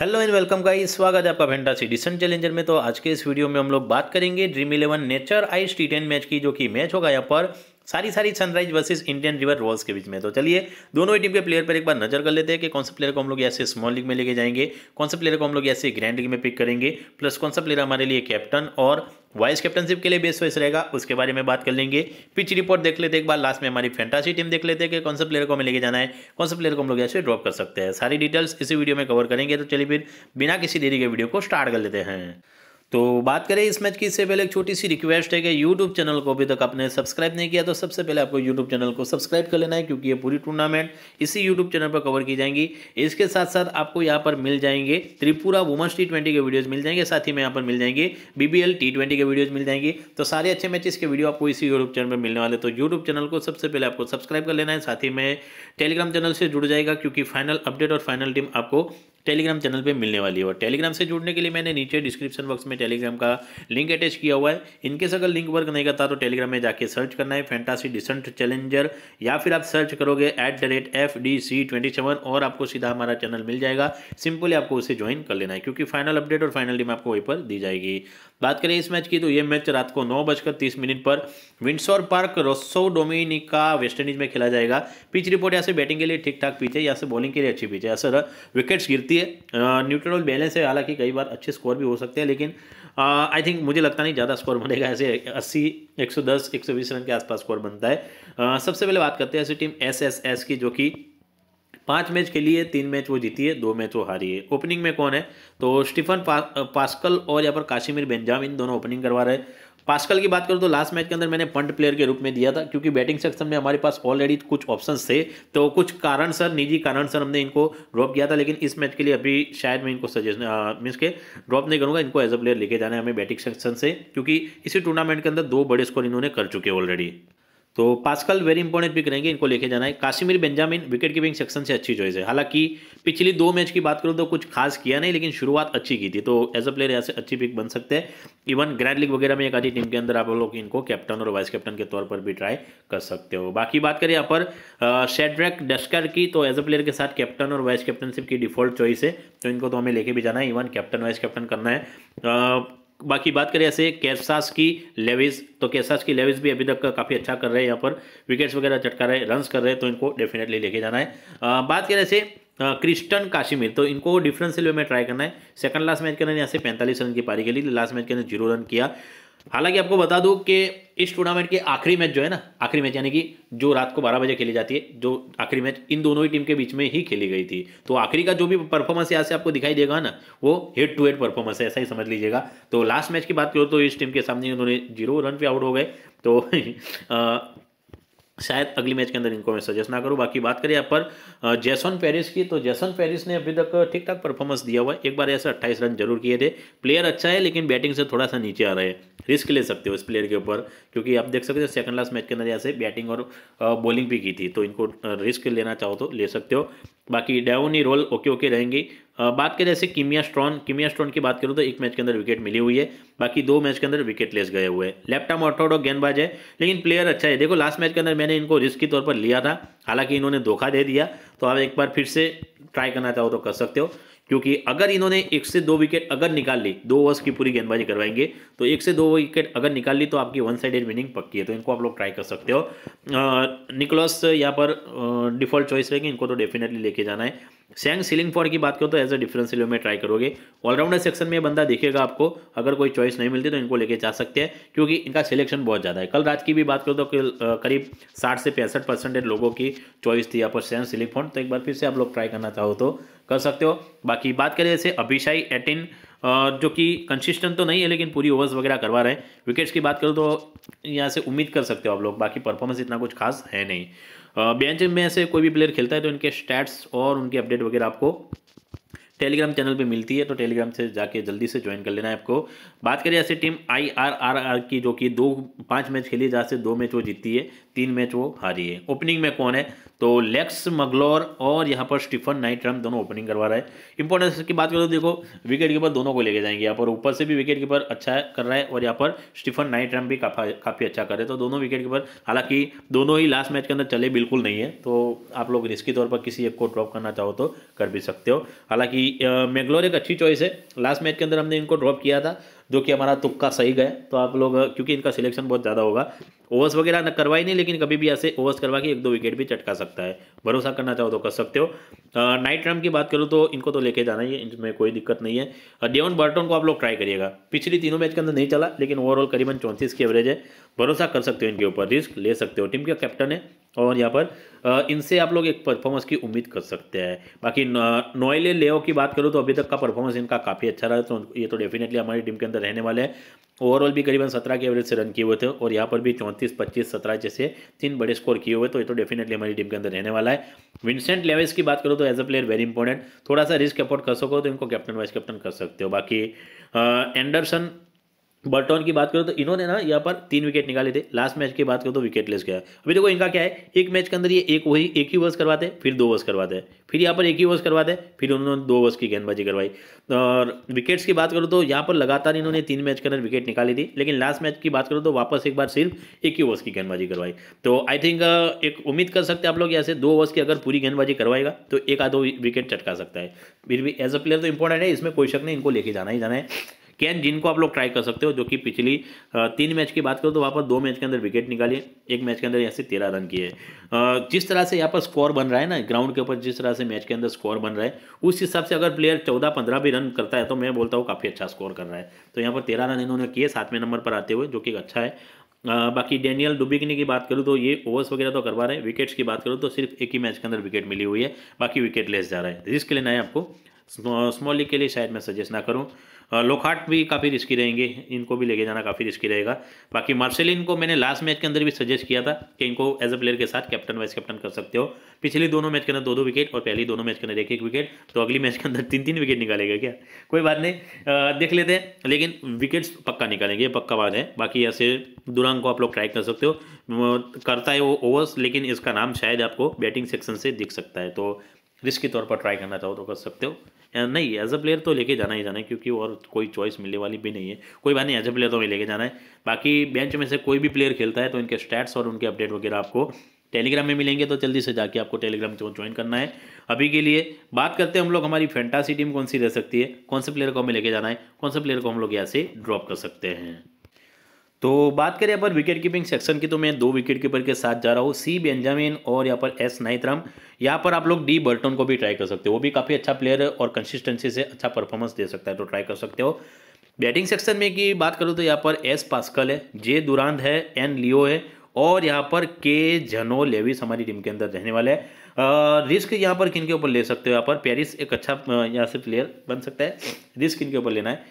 hello and welcome का स्वागत है आपका सी डिसेंट चैलेंजर में तो आज के इस वीडियो में हम लोग बात करेंगे dream eleven Nature Isle T ten match की जो कि मैच होगा यहाँ पर सारी सारी Sunrise versus Indian River Royals के बीच में तो चलिए दोनों ही टीम के प्लेयर पर एक बार नजर कर लेते हैं कि कौन से प्लेयर को हम लोग ऐसे स्मॉल लीग में लेके जाएंगे कौन से प्लेयर को हम लोग ऐसे ग्रैंड लीग में पिक करेंगे प्लस कौन सा प्लेयर हमारे लिए कैप्टन और वाइस कैप्टनशिप के लिए बेस्ट वाइस रहेगा उसके बारे में बात कर लेंगे पिच रिपोर्ट देख लेते एक बार लास्ट में हमारी फैंटासी टीम देख लेते हैं कि कौन से प्लेयर को हमें लेके जाना है कौन से प्लेयर को हम लोग ऐसे ड्रॉप कर सकते हैं सारी डिटेल्स इसी वीडियो में कवर करेंगे तो चलिए फिर बिना किसी देरी के वीडियो को स्टार्ट कर लेते हैं तो बात करें इस मैच की इससे पहले एक छोटी सी रिक्वेस्ट है कि यूट्यूब चैनल को अभी तक आपने सब्सक्राइब नहीं किया तो सबसे पहले आपको यूट्यूब चैनल को सब्सक्राइब कर लेना है क्योंकि ये पूरी टूर्नामेंट इसी यूट्यूब चैनल पर कवर की जाएंगी इसके साथ साथ आपको यहाँ पर मिल जाएंगे त्रिपुरा वुमेंस टी के वीडियोज़ मिल जाएंगे साथ ही में यहाँ पर मिल जाएंगे बी बी के वीडियोज़ मिल जाएंगे तो सारे अच्छे मैचेस के वीडियो आपको इसी यूट्यूब चैनल पर मिलने वाले तो यूट्यूब चैनल को सबसे पहले आपको सब्सक्राइब कर लेना है साथ ही में टेलीग्राम चैनल से जुड़ जाएगा क्योंकि फाइनल अपडेट और फाइनल टीम आपको टेलीग्राम चैनल पे मिलने वाली है और टेलीग्राम से जुड़ने के लिए मैंने नीचे डिस्क्रिप्शन बॉक्स में टेलीग्राम का लिंक अटैच किया हुआ है इनके अगर लिंक वर्क नहीं करता तो टेलीग्राम में जाके सर्च करना है फैंटासी डिसेंट चैलेंजर या फिर आप सर्च करोगे at the rate F D C twenty seven और आपको सीधा हमारा चैनल मिल जाएगा सिंपली आपको उसे ज्वाइन कर लेना है क्योंकि फाइनल अपडेट और फाइनल टीम आपको वहीं पर दी जाएगी बात करें इस मैच की तो ये मैच रात को नौ बजकर तीस मिनट पर Windsor Park Roseau Dominica West Indies में खेला जाएगा पिच रिपोर्ट यहाँ से बैटिंग के लिए ठीक ठाक पिच है यहाँ से बॉलिंग के लिए अच्छी पिच है यहाँ सर विकेट्स गिरती सकती है न्यूट्रल और बैलेंस है हालांकि कई बार अच्छे स्कोर भी हो सकते हैं लेकिन आई थिंक मुझे लगता नहीं ज़्यादा स्कोर बनेगा ऐसे 80 110 120 रन के आसपास स्कोर बनता है आ, सबसे पहले बात करते हैं ऐसी टीम एसएसएस की जो कि पाँच मैच के लिए तीन मैच वो जीती है दो मैच वो हारी है ओपनिंग में कौन है तो स्टीफन पा, पास्कल और यहाँ पर काशिमीर बेंजामिन दोनों ओपनिंग करवा रहे हैं पास्कल की बात करूँ तो लास्ट मैच के अंदर मैंने पंट प्लेयर के रूप में दिया था क्योंकि बैटिंग सेक्शन में हमारे पास ऑलरेडी कुछ ऑप्शन थे तो कुछ कारण सर निजी कारण सर हमने इनको ड्रॉप किया था लेकिन इस मैच के लिए अभी शायद मैं इनको सजेशन मीन्स के ड्रॉप नहीं करूँगा इनको एज अ प्लेयर लेके जाना है हमें बैटिंग सेक्शन से क्योंकि इसी टूर्नामेंट के अंदर दो बड़े स्कोर इन्होंने कर चुके ऑलरेडी तो पास्कल वेरी इंपॉर्टेंट पिक रहेंगे इनको लेके जाना है Kashmir Benjamin wicket keeping section से अच्छी चॉइस है हालांकि पिछली दो मैच की बात करूँ तो कुछ खास किया नहीं लेकिन शुरुआत अच्छी की थी तो एज अ प्लेयर यहाँ से अच्छी पिक बन सकते हैं इवन ग्रैंड लीग वगैरह में एक आधी टीम के अंदर आप लोग इनको कैप्टन और वाइस कैप्टन के तौर पर भी ट्राई कर सकते हो बाकी बात करें यहाँ पर शेड्रैक डस्कर की तो एज अ प्लेयर के साथ कैप्टन और वाइस कैप्टनशिप की डिफॉल्ट चॉइस है तो इनको तो हमें लेके भी जाना है इवन कैप्टन वाइस कैप्टन करना है बाकी बात करें ऐसे कैसास की लेविज तो कैसास की लेविज भी अभी तक का काफ़ी अच्छा कर रहे हैं यहाँ पर विकेट्स वगैरह चटका रहे हैं रन्स कर रहे हैं तो इनको डेफिनेटली लेके जाना है आ, बात करें ऐसे क्रिस्टन काशिमीर तो इनको डिफरेंस में ट्राई करना है सेकंड लास्ट मैच के अंदर यहाँ से पैंतालीस रन की पारी के लिए लास्ट मैच के अंदर जीरो रन किया हालांकि आपको बता दूं कि इस टूर्नामेंट के आखिरी मैच जो है ना आखिरी मैच यानी कि जो रात को बारह बजे खेली जाती है जो आखिरी मैच इन दोनों ही टीम के बीच में ही खेली गई थी तो आखिरी का जो भी परफॉर्मेंस यहाँ से आपको दिखाई देगा ना वो हेड टू हेड परफॉर्मेंस है ऐसा ही समझ लीजिएगा तो लास्ट मैच की बात करो तो इस टीम के सामने उन्होंने जीरो रन पे आउट हो गए तो शायद अगली मैच के अंदर इनको मैं सजेस्ट ना करूं बाकी बात करें यहाँ पर जैसन पेरिस की तो जैसन पेरिस ने अभी तक ठीक ठाक परफॉर्मेंस दिया हुआ है एक बार ऐसे 28 रन जरूर किए थे प्लेयर अच्छा है लेकिन बैटिंग से थोड़ा सा नीचे आ रहे हैं रिस्क ले सकते हो इस प्लेयर के ऊपर क्योंकि आप देख सकते हो सेकंड लास्ट मैच के अंदर यहाँ से बैटिंग और बॉलिंग भी की थी तो इनको रिस्क लेना चाहो तो ले सकते हो बाकी डेवनी रोल ओके ओके रहेंगे बात करें जैसे किमिया स्ट्रॉन किमिया स्ट्रॉन की बात करूँ तो एक मैच के अंदर विकेट मिली हुई है बाकी दो मैच के अंदर विकेट लेस गए हुए हैं लेफ्टाम ऑर्थोड गेंदबाज है लेकिन प्लेयर अच्छा है देखो लास्ट मैच के अंदर मैंने इनको रिस्क के तौर पर लिया था हालांकि इन्होंने धोखा दे दिया तो आप एक बार फिर से ट्राई करना चाहो तो कर सकते हो क्योंकि अगर इन्होंने एक से दो विकेट अगर निकाल ली दो ओवर्स की पूरी गेंदबाजी करवाएंगे तो एक से दो विकेट अगर निकाल ली तो आपकी वन साइडेड विनिंग पक्की है तो इनको आप लोग ट्राई कर सकते हो निकोलस यहाँ पर डिफॉल्ट चॉइस रहेगी इनको तो डेफिनेटली लेके जाना है सैंग सीलिंग फॉर की बात करो तो एज अ डिफरेंशियल में ट्राई करोगे ऑलराउंडर सेक्शन में बंदा देखेगा आपको अगर कोई चॉइस नहीं मिलती तो इनको लेके जा सकते हैं क्योंकि इनका सिलेक्शन बहुत ज़्यादा है कल रात की भी बात करो तो करीब साठ से पैंसठ परसेंटेज लोगों की चॉइस थी यहाँ पर सैंग सीलिंग फॉर तो एक बार फिर से आप लोग ट्राई करना चाहो तो कर सकते हो बाकी बात करें जैसे अभिशाई एटीन जो कि कंसिस्टेंट तो नहीं है लेकिन पूरी ओवर्स वगैरह करवा रहे हैं विकेट्स की बात करूँ तो यहाँ से उम्मीद कर सकते हो आप लोग बाकी परफॉर्मेंस इतना कुछ खास है नहीं बेंच में से कोई भी प्लेयर खेलता है तो इनके स्टैट्स और उनके अपडेट वगैरह आपको टेलीग्राम चैनल पे मिलती है तो टेलीग्राम से जाके जल्दी से ज्वाइन कर लेना है आपको बात करें ऐसे team I R R R की जो कि दो पांच मैच खेली जहाँ से दो मैच वो जीतती है तीन मैच वो हारी है ओपनिंग में कौन है तो लेक्स मगलोर और यहाँ पर स्टीफन नाइट रन दोनों ओपनिंग करवा रहा है इंपॉर्टेंस की बात करें तो देखो विकेट कीपर दोनों को लेके जाएंगे यहाँ पर ऊपर से भी विकेट कीपर अच्छा कर रहा है और यहाँ पर स्टीफन नाइट रन भी काफी काफ़ी अच्छा कर रहे हैं तो दोनों विकेट कीपर हालांकि दोनों ही लास्ट मैच के अंदर चले बिल्कुल नहीं है तो आप लोग रिस्की तौर पर किसी एक को ड्रॉप करना चाहो तो कर भी सकते हो हालांकि मेगलोर एक अच्छी चॉइस है लास्ट मैच के अंदर हमने इनको ड्रॉप किया था जो कि हमारा तुक्का सही गया तो आप लोग क्योंकि इनका सिलेक्शन बहुत ज़्यादा होगा ओवर्स वगैरह न करवाई नहीं लेकिन कभी भी ऐसे ओवर्स करवा के एक दो विकेट भी चटका सकता है भरोसा करना चाहो तो कर सकते हो नाइट रन की बात करूँ तो इनको तो लेके जाना ही है इनमें कोई दिक्कत नहीं है डेवन बर्टन को आप लोग ट्राई करिएगा पिछली तीनों मैच के अंदर नहीं चला लेकिन ओवरऑल करीबन चौंतीस की एवरेज है भरोसा कर सकते हो इनके ऊपर रिस्क ले सकते हो टीम का कैप्टन है और यहाँ पर इनसे आप लोग एक परफॉर्मेंस की उम्मीद कर सकते हैं बाकी नोएले लेओ की बात करूँ तो अभी तक का परफॉर्मेंस इनका काफ़ी अच्छा रहा तो ये तो डेफिनेटली हमारी टीम के अंदर रहने वाले हैं ओवरऑल भी करीबन सत्रह के एवरेज से रन किए हुए थे और यहाँ पर भी चौंतीस पच्चीस सत्रह जैसे तीन बड़े स्कोर किए हुए तो ये तो डेफिनेटली हमारी टीम के अंदर रहने वाला है विंसेंट लेवेस की बात करो तो as a player very important थोड़ा सा रिस्क अपोर्ट कर सको तो इनको कैप्टन वाइस कैप्टन कर सकते हो बाकी एंडरसन बर्टॉन की बात करो तो इन्होंने ना यहाँ पर तीन विकेट निकाले थे लास्ट मैच की बात करो तो विकेट लेस गया अभी देखो इनका क्या है एक मैच के अंदर ये एक वही एक ही ओवर्स करवाते फिर दो ओवर्स करवाते हैं फिर यहाँ पर एक ही ओवर्स करवाते हैं फिर उन्होंने दो ओवर्स की गेंदबाजी करवाई और विकेट्स की बात करो तो यहाँ पर लगातार इन्होंने तीन मैच के अंदर विकेट निकाली थी लेकिन लास्ट मैच की बात करो तो वापस एक बार सिर्फ एक ही ओवर्स की गेंदबाजी करवाई तो आई थिंक एक उम्मीद कर सकते हैं आप लोग ऐसे दो ओवर्स की अगर पूरी गेंदबाजी करवाएगा तो एक आधो विकेट चटका सकता है फिर भी एज अ प्लेयर तो इंपॉर्टेंट है इसमें कोई शक नहीं इनको लेके जाना ही जाना है कैन जिनको आप लोग ट्राई कर सकते हो जो कि पिछली तीन मैच की बात करो तो वहाँ पर दो मैच के अंदर विकेट निकाली एक मैच के अंदर यहाँ से तेरह रन किए जिस तरह से यहाँ पर स्कोर बन रहा है ना ग्राउंड के ऊपर जिस तरह से मैच के अंदर स्कोर बन रहा है उस हिसाब से अगर प्लेयर चौदह पंद्रह भी रन करता है तो मैं बोलता हूँ काफ़ी अच्छा स्कोर कर रहा है तो यहाँ पर तेरह रन इन्होंने किए सातवें नंबर पर आते हुए जो कि अच्छा है बाकी डेनियल डुबिकने की बात करूँ तो ये ओवर्स वगैरह तो करवा रहे हैं विकेट्स की बात करूँ तो सिर्फ एक ही मैच के अंदर विकेट मिली हुई है बाकी विकेट लेस जा रहा है जिसके लिए नए आपको स्मॉली के लिए शायद मैं सजेस्ट ना करूँ लोखाट भी काफ़ी रिस्की रहेंगे इनको भी लेके जाना काफ़ी रिस्की रहेगा बाकी मार्सेलिन को मैंने लास्ट मैच के अंदर भी सजेस्ट किया था कि इनको एज अ प्लेयर के साथ कैप्टन वाइस कैप्टन कर सकते हो पिछले दोनों मैच के अंदर दो दो विकेट और पहली दोनों मैच के अंदर एक एक विकेट तो अगली मैच के अंदर तीन तीन विकेट निकालेगा क्या कोई बात नहीं देख लेते हैं लेकिन विकेट्स पक्का निकालेंगे पक्का बात है बाकी ऐसे दुरंग को आप लोग ट्राई कर सकते हो करता है वो ओवर्स लेकिन इसका नाम शायद आपको बैटिंग सेक्शन से दिख सकता है तो रिस्क के तौर पर ट्राई करना चाहो तो कर सकते हो नहीं एज अ प्लेयर तो लेके जाना ही जाना है क्योंकि और कोई चॉइस मिलने वाली भी नहीं है कोई बात नहीं एज अ प्लेयर तो हमें लेके जाना है बाकी बेंच में से कोई भी प्लेयर खेलता है तो इनके स्टैट्स और उनके अपडेट वगैरह आपको टेलीग्राम में मिलेंगे तो जल्दी से जाके आपको टेलीग्राम जो ज्वाइन करना है अभी के लिए बात करते हैं हम लोग हमारी फैंटासी टीम कौन सी रह सकती है कौन से प्लेयर को हमें लेके जाना है कौन से प्लेयर को हम लोग यहाँ से ड्रॉप कर सकते हैं तो बात करें यहाँ पर विकेट कीपिंग सेक्शन की तो मैं दो विकेट कीपर के साथ जा रहा हूँ सी बेंजामिन और यहाँ पर एस नाइतराम यहाँ पर आप लोग डी बर्टन को भी ट्राई कर सकते हो वो भी काफ़ी अच्छा प्लेयर है और कंसिस्टेंसी से अच्छा परफॉर्मेंस दे सकता है तो ट्राई कर सकते हो बैटिंग सेक्शन में की बात करूँ तो यहाँ पर एस पास्कल है जे दुरांद है एन लियो है और यहाँ पर के जनो लेविस हमारी टीम के अंदर रहने वाले हैं रिस्क यहाँ पर किन के ऊपर ले सकते हो यहाँ पर पेरिस एक अच्छा यहाँ से प्लेयर बन सकता है रिस्क किन के ऊपर लेना है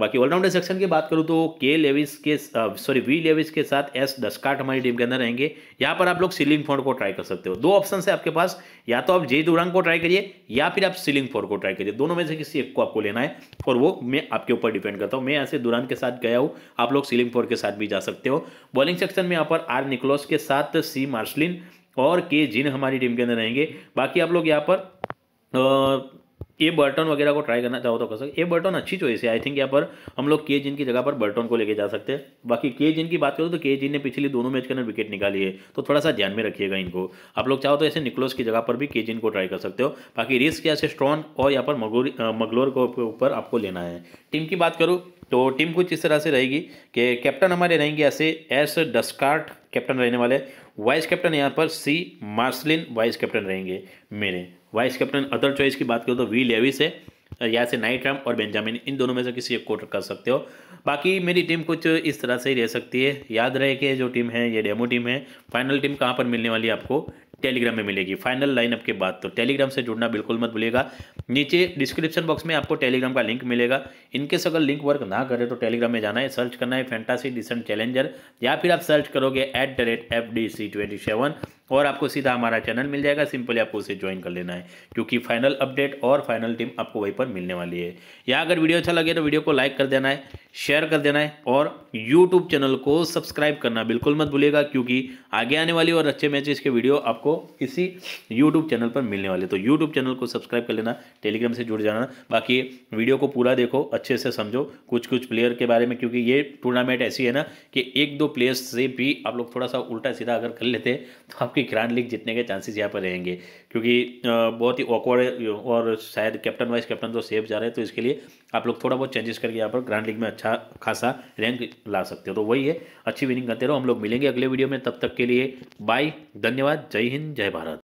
बाकी ऑलराउंडर सेक्शन की बात करूँ तो के लेविस के सॉरी वी लेविस के साथ एस दस्काट हमारी टीम के अंदर रहेंगे यहाँ पर आप लोग सीलिंग फोर्ड को ट्राई कर सकते हो दो ऑप्शन है आपके पास या तो आप जे दुरंग को ट्राई करिए या फिर आप सीलिंग फोर्ड को ट्राई करिए दोनों में से किसी एक को आपको लेना है और वो मैं आपके ऊपर डिपेंड करता हूँ मैं ऐसे दुरान के साथ गया हूँ आप लोग सीलिंग फोर्ड के साथ भी जा सकते हो बॉलिंग सेक्शन में यहाँ पर आर निकलोस के साथ सी मार्शलिन और के जिन हमारी टीम के अंदर रहेंगे बाकी आप लोग यहाँ पर ए बर्टन वगैरह को ट्राई करना चाहो तो कर सकते ए बर्टन अच्छी चॉइस है आई थिंक यहाँ पर हम लोग के जिन की जगह पर बर्टन को लेके जा सकते हैं बाकी के जिन की बात करूँ तो के जिन ने पिछली दोनों मैच के अंदर विकेट निकाली है तो थोड़ा सा ध्यान में रखिएगा इनको आप लोग चाहो तो ऐसे निकलोस की जगह पर भी के जिन को ट्राई कर सकते हो बाकी रिस्क या से स्ट्रॉन और यहाँ पर मगलोर को ऊपर आपको लेना है टीम की बात करूँ तो टीम कुछ इस तरह से रहेगी कि कैप्टन हमारे रहेंगे ऐसे एस डस्कार्ट कैप्टन रहने वाले वाइस कैप्टन यहाँ पर सी मार्सलिन वाइस कैप्टन रहेंगे मेरे वाइस कैप्टन अदर चॉइस की बात करो तो वी लेविस है या से नाइट राम और बेंजामिन इन दोनों में से किसी एक कोट कर सकते हो बाकी मेरी टीम कुछ इस तरह से ही रह सकती है याद रहे कि जो टीम है ये डेमो टीम है फाइनल टीम कहाँ पर मिलने वाली है आपको टेलीग्राम में मिलेगी फाइनल लाइनअप के बाद तो टेलीग्राम से जुड़ना बिल्कुल मत भूलिएगा नीचे डिस्क्रिप्शन बॉक्स में आपको टेलीग्राम का लिंक मिलेगा इनकेस अगर लिंक वर्क ना करे तो टेलीग्राम में जाना है सर्च करना है फैंटासी डिसेंट चैलेंजर या फिर आप सर्च करोगे at the rate F D C twenty seven और आपको सीधा हमारा चैनल मिल जाएगा सिंपली आपको उसे ज्वाइन कर लेना है क्योंकि फाइनल अपडेट और फाइनल टीम आपको वहीं पर मिलने वाली है या अगर वीडियो अच्छा लगे तो वीडियो को लाइक कर देना है शेयर कर देना है और यूट्यूब चैनल को सब्सक्राइब करना बिल्कुल मत भूलिएगा क्योंकि आगे आने वाली और अच्छे मैचेस के वीडियो आपको इसी यूट्यूब चैनल पर मिलने वाले तो यूट्यूब चैनल को सब्सक्राइब कर लेना टेलीग्राम से जुड़ जाना बाकी वीडियो को पूरा देखो अच्छे से समझो कुछ कुछ प्लेयर के बारे में क्योंकि ये टूर्नामेंट ऐसी है ना कि एक दो प्लेयर्स से भी आप लोग थोड़ा सा उल्टा सीधा अगर कर लेते हैं तो आपकी ग्रांड लीग जीतने के चांसेज यहाँ पर रहेंगे क्योंकि बहुत ही ऑकवर्ड और शायद कैप्टन वाइस कैप्टन तो सेफ जा रहे हैं तो इसके लिए आप लोग थोड़ा बहुत चेंजेस करके यहाँ पर ग्रैंड लीग में अच्छा खासा रैंक ला सकते हो तो वही है अच्छी विनिंग करते रहो हम लोग मिलेंगे अगले वीडियो में तब तक के लिए बाय धन्यवाद जय हिंद जय भारत